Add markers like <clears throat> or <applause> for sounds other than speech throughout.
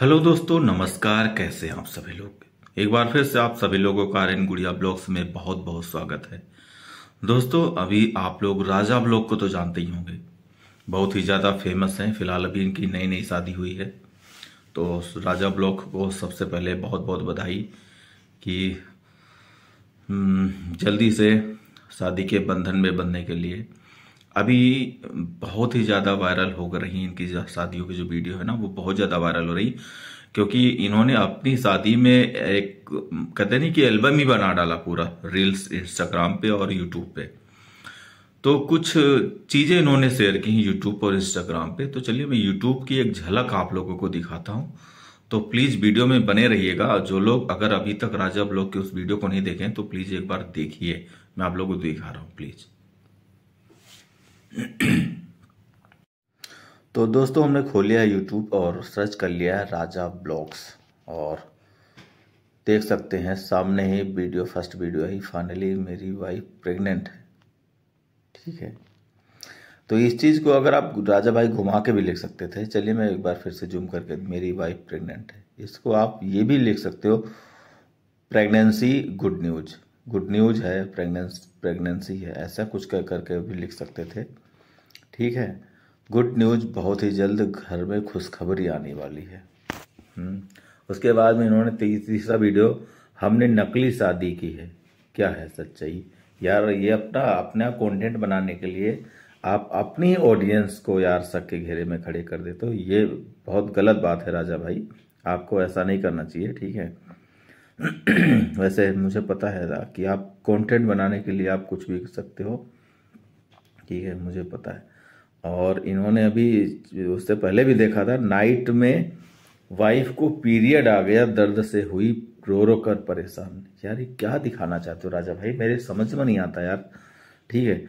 Hello दोस्तों नमस्कार कैसे हैं आप सभी लोग एक बार फिर से आप सभी लोगों का आर्यन गुड़िया ब्लॉग्स में बहुत बहुत स्वागत है दोस्तों अभी आप लोग राजा ब्लॉग को तो जानते ही होंगे बहुत ही ज़्यादा फेमस हैं फिलहाल अभी इनकी नई नई शादी हुई है तो राजा ब्लॉग को सबसे पहले बहुत बहुत बधाई कि हम्म, जल्दी से शादी के बंधन में बंधने के लिए अभी बहुत ही ज़्यादा वायरल हो रही इनकी शादियों की जो वीडियो है ना वो बहुत ज़्यादा वायरल हो रही क्योंकि इन्होंने अपनी शादी में एक कहते नहीं कि एल्बम ही बना डाला पूरा रील्स इंस्टाग्राम पे और यूट्यूब पे तो कुछ चीज़ें इन्होंने शेयर की हैं यूट्यूब और इंस्टाग्राम पे तो चलिए मैं यूट्यूब की एक झलक आप लोगों को दिखाता हूँ तो प्लीज़ वीडियो में बने रहिएगा जो लोग अगर अभी तक राजा ब्लॉग के उस वीडियो को नहीं देखें तो प्लीज़ एक बार देखिए मैं आप लोगों को दिखा रहा हूँ प्लीज़ <clears throat> तो दोस्तों हमने खोल लिया यूट्यूब और सर्च कर लिया है राजा ब्लॉग्स और देख सकते हैं सामने ही वीडियो फर्स्ट वीडियो ही फाइनली मेरी वाइफ प्रेग्नेंट है ठीक है तो इस चीज़ को अगर आप राजा भाई घुमा के भी लिख सकते थे चलिए मैं एक बार फिर से जूम करके मेरी वाइफ प्रेग्नेंट है इसको आप ये भी लिख सकते हो pregnancy good news good news है प्रेगनेंस प्रेगनेंसी है ऐसा कुछ कर करके भी लिख सकते थे ठीक है गुड न्यूज बहुत ही जल्द घर में खुशखबरी आने वाली है हम्म। उसके बाद में इन्होंने तीसरा वीडियो हमने नकली शादी की है क्या है सच्चाई यार ये अपना अपना कंटेंट बनाने के लिए आप अपनी ऑडियंस को यार शक के घेरे में खड़े कर देते हो ये बहुत गलत बात है राजा भाई आपको ऐसा नहीं करना चाहिए ठीक है <clears throat> वैसे मुझे पता है कि आप कंटेंट बनाने के लिए आप कुछ भी कर सकते हो ठीक है मुझे पता है और इन्होंने अभी उससे पहले भी देखा था नाइट में वाइफ को पीरियड आ गया दर्द से हुई रो रो कर परेशान यार ये क्या दिखाना चाहते हो राजा भाई मेरे समझ में नहीं आता यार ठीक है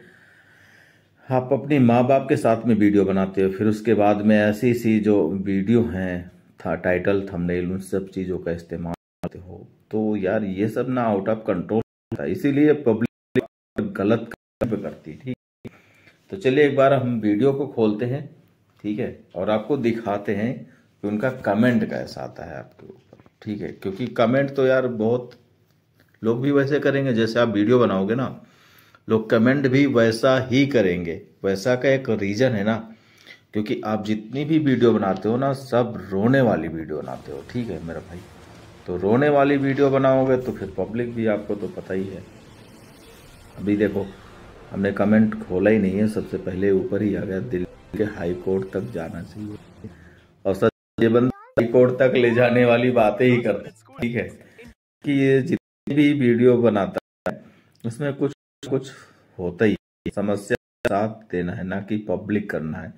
आप अपने माँ बाप के साथ में वीडियो बनाते हो फिर उसके बाद में ऐसी सी जो वीडियो हैं था टाइटल थंबनेल उन सब चीज़ों का इस्तेमाल करते हो तो यार ये सब ना आउट ऑफ कंट्रोल था इसीलिए पब्लिक गलत करती ठीक तो चलिए एक बार हम वीडियो को खोलते हैं ठीक है और आपको दिखाते हैं कि उनका कमेंट कैसा आता है आपके ऊपर ठीक है क्योंकि कमेंट तो यार बहुत लोग भी वैसे करेंगे जैसे आप वीडियो बनाओगे ना लोग कमेंट भी वैसा ही करेंगे वैसा का एक रीज़न है ना क्योंकि आप जितनी भी वीडियो बनाते हो ना सब रोने वाली वीडियो बनाते हो ठीक है मेरा भाई तो रोने वाली वीडियो बनाओगे तो फिर पब्लिक भी आपको तो पता ही है अभी देखो हमने कमेंट खोला ही नहीं है सबसे पहले ऊपर ही आ गया दिल्ली के हाई कोर्ट तक जाना चाहिए और सच ये बंद हाई कोर्ट तक ले जाने वाली बातें ही करते ठीक है कि ये जितने भी वीडियो बनाता है उसमें कुछ कुछ होता ही समस्या साथ देना है ना कि पब्लिक करना है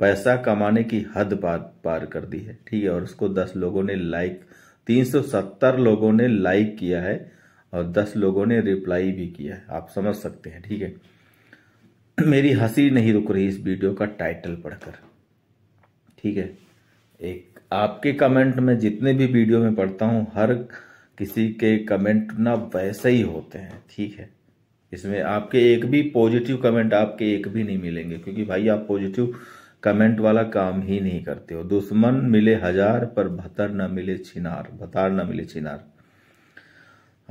पैसा कमाने की हद पार पार कर दी है ठीक है और उसको दस लोगों ने लाइक तीन लोगों ने लाइक किया है और दस लोगों ने रिप्लाई भी किया है आप समझ सकते हैं ठीक है मेरी हंसी नहीं रुक रही इस वीडियो का टाइटल पढ़कर ठीक है एक आपके कमेंट में जितने भी वीडियो में पढ़ता हूँ हर किसी के कमेंट ना वैसे ही होते हैं ठीक है इसमें आपके एक भी पॉजिटिव कमेंट आपके एक भी नहीं मिलेंगे क्योंकि भाई आप पॉजिटिव कमेंट वाला काम ही नहीं करते हो दुश्मन मिले हजार पर भतर न मिले छिनार भतार न मिले छिनार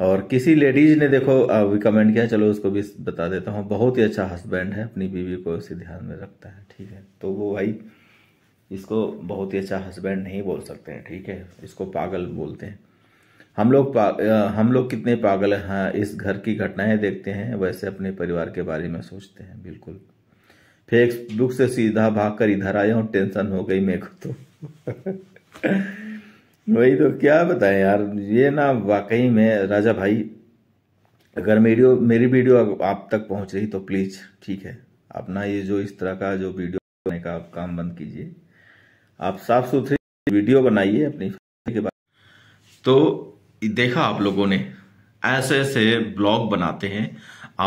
और किसी लेडीज ने देखो अभी कमेंट किया चलो उसको भी बता देता हूँ बहुत ही अच्छा हस्बैंड है अपनी बीवी को उसे ध्यान में रखता है ठीक है तो वो भाई इसको बहुत ही अच्छा हस्बैंड नहीं बोल सकते हैं ठीक है इसको पागल बोलते हैं हम लोग हम लोग कितने पागल हैं हाँ, इस घर की घटनाएं देखते हैं वैसे अपने परिवार के बारे में सोचते हैं बिल्कुल फेसबुक से सीधा भागकर इधर आया हूँ टेंशन हो गई मेरे को तो <laughs> वही तो क्या बताएं यार ये ना वाकई में राजा भाई अगर मेरी मेरी वीडियो आप तक पहुंच रही तो प्लीज़ ठीक है आप ना ये जो इस तरह का जो वीडियो बनाने का आप काम बंद कीजिए आप साफ सुथरी वीडियो बनाइए अपनी के बाद तो देखा आप लोगों ने ऐसे ऐसे ब्लॉग बनाते हैं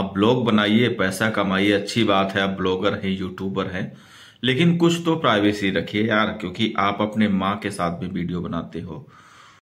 आप ब्लॉग बनाइए पैसा कमाइए अच्छी बात है आप ब्लॉगर हैं यूट्यूबर हैं लेकिन कुछ तो प्राइवेसी रखिए यार क्योंकि आप अपने माँ के साथ भी वीडियो बनाते हो